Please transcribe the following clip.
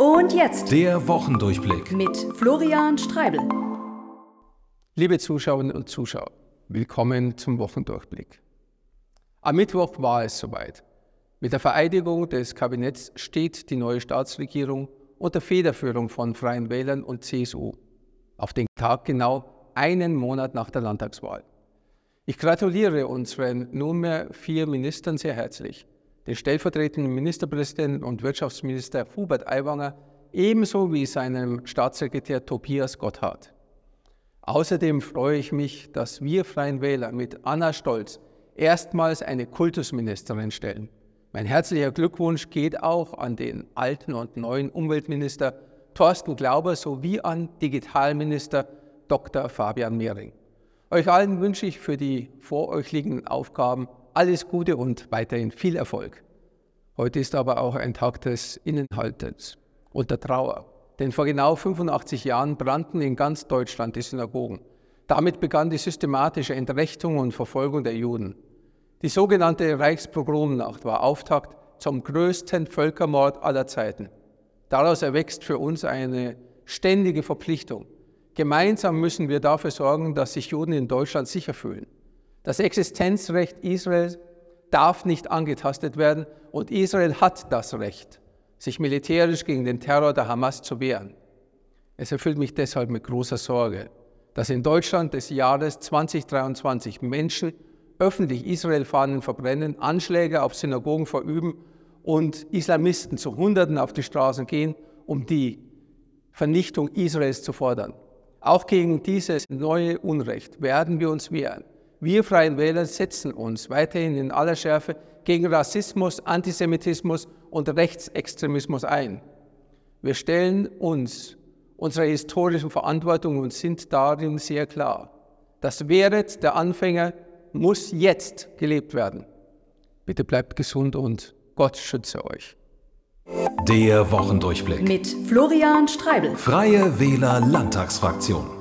Und jetzt der Wochendurchblick mit Florian Streibel. Liebe Zuschauerinnen und Zuschauer, willkommen zum Wochendurchblick. Am Mittwoch war es soweit. Mit der Vereidigung des Kabinetts steht die neue Staatsregierung unter Federführung von Freien Wählern und CSU. Auf den Tag genau einen Monat nach der Landtagswahl. Ich gratuliere unseren nunmehr vier Ministern sehr herzlich den stellvertretenden Ministerpräsidenten und Wirtschaftsminister Hubert Aiwanger ebenso wie seinem Staatssekretär Tobias Gotthard. Außerdem freue ich mich, dass wir Freien Wähler mit Anna Stolz erstmals eine Kultusministerin stellen. Mein herzlicher Glückwunsch geht auch an den alten und neuen Umweltminister Thorsten Glauber sowie an Digitalminister Dr. Fabian Mehring. Euch allen wünsche ich für die vor euch liegenden Aufgaben alles Gute und weiterhin viel Erfolg. Heute ist aber auch ein Tag des Innenhaltens und der Trauer. Denn vor genau 85 Jahren brannten in ganz Deutschland die Synagogen. Damit begann die systematische Entrechtung und Verfolgung der Juden. Die sogenannte Reichspogromnacht war Auftakt zum größten Völkermord aller Zeiten. Daraus erwächst für uns eine ständige Verpflichtung. Gemeinsam müssen wir dafür sorgen, dass sich Juden in Deutschland sicher fühlen. Das Existenzrecht Israels darf nicht angetastet werden und Israel hat das Recht, sich militärisch gegen den Terror der Hamas zu wehren. Es erfüllt mich deshalb mit großer Sorge, dass in Deutschland des Jahres 2023 Menschen öffentlich Israel-Fahnen verbrennen, Anschläge auf Synagogen verüben und Islamisten zu Hunderten auf die Straßen gehen, um die Vernichtung Israels zu fordern. Auch gegen dieses neue Unrecht werden wir uns wehren. Wir Freien Wähler setzen uns weiterhin in aller Schärfe gegen Rassismus, Antisemitismus und Rechtsextremismus ein. Wir stellen uns unserer historischen Verantwortung und sind darin sehr klar. Das Weret der Anfänger muss jetzt gelebt werden. Bitte bleibt gesund und Gott schütze euch. Der Wochendurchblick mit Florian Streibel. Freie Wähler Landtagsfraktion.